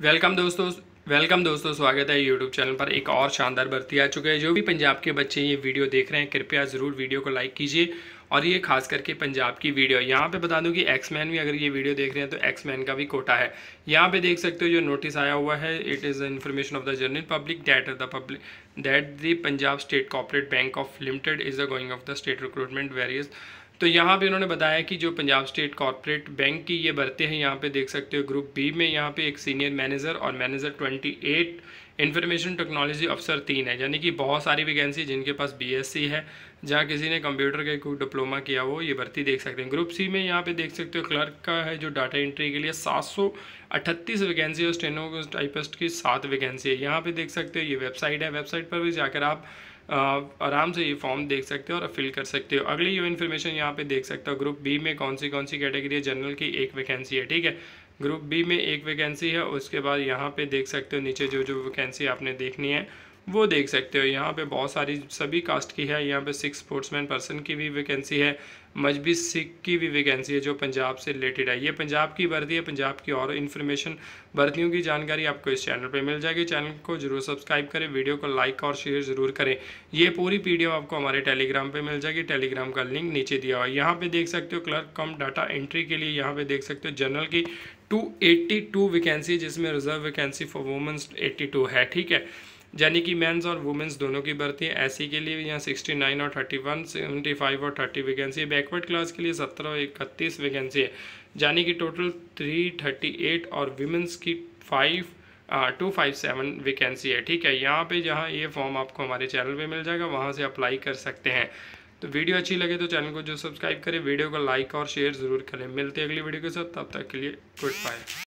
welcome दोस्तों welcome दोस्तों स्वागत है यूट्यूब चैनल पर एक और शानदार भर्ती आ चुके हैं जो भी पंजाब के बच्चे ये वीडियो देख रहे हैं कृपया ज़रूर वीडियो को लाइक कीजिए और ये खास करके पंजाब की वीडियो यहाँ पे बता दूँ कि एक्समैन भी अगर ये वीडियो देख रहे हैं तो एक्समैन का भी कोटा है यहाँ पे देख सकते हो जो नोटिस आया हुआ है it is information of the general public that the public that the Punjab state cooperative bank of limited is the going of the state recruitment various तो यहाँ पे उन्होंने बताया कि जो पंजाब स्टेट कॉरपोरेट बैंक की ये भर्ती हैं यहाँ पे देख सकते हो ग्रुप बी में यहाँ पे एक सीनियर मैनेजर और manager twenty eight information technology अफसर तीन है यानी कि बहुत सारी वैकेंसी जिनके पास बीएससी e है जहाँ किसी ने कंप्यूटर का कोई डिप्लोमा किया वो ये भर्ती देख सकते हैं ग्रुप सी में यहाँ पे देख सकते हो क्लर्क का है जो डाटा एंट्री के लिए सात सौ अट्ठतीस वैकेंसी और स्टेनो टाइपस्ट की सात वैकेंसी है यहाँ पे देख सकते हो ये वेबसाइट है वेबसाइट पर भी जाकर आप आराम से ये फॉर्म देख सकते हो और फिल कर सकते हो अगली ये इन्फॉर्मेशन यहाँ पे देख सकते हो ग्रुप बी में कौन सी कौन सी कैटेगरी है जनरल की एक वैकेंसी है ठीक है ग्रुप बी में एक वैकेंसी है उसके बाद यहाँ पे देख सकते हो नीचे जो जो वैकेंसी आपने देखनी है वो देख सकते हो यहाँ पे बहुत सारी सभी कास्ट की है यहाँ पे सिक्स स्पोर्ट्समैन पर्सन की भी वैकेंसी है मजहबी सिख की भी वैकेंसी है जो पंजाब से रिलेटेड है ये पंजाब की भर्ती है पंजाब की और इन्फॉर्मेशन भर्तियों की जानकारी आपको इस चैनल पे मिल जाएगी चैनल को जरूर सब्सक्राइब करें वीडियो को लाइक और शेयर ज़रूर करें ये पूरी पी आपको हमारे टेलीग्राम पर मिल जाएगी टेलीग्राम का लिंक नीचे दिया हुआ है यहाँ पर देख सकते हो क्लर्क कम डाटा एंट्री के लिए यहाँ पर देख सकते हो जनरल की टू वैकेंसी जिसमें reserve vacancy for womens eighty है ठीक है यानी कि मेंस और वुमेंस दोनों की भर्ती है एस के लिए यहाँ सिक्सटी नाइन और थर्टी वन सेवेंटी फाइव और थर्टी वैकेंसी है बैकवर्ड क्लास के लिए सत्रह और इकतीस वैकेंसी है यानी कि टोटल थ्री थर्टी एट और वुमेंस की five two five seven vacancy है ठीक है यहाँ पे जहाँ ये फॉर्म आपको हमारे चैनल पर मिल जाएगा वहाँ से अप्लाई कर सकते हैं तो वीडियो अच्छी लगे तो चैनल को जो सब्सक्राइब करें वीडियो को लाइक और शेयर ज़रूर करें मिलते हैं अगली वीडियो के साथ तब तक के लिए गुड बाय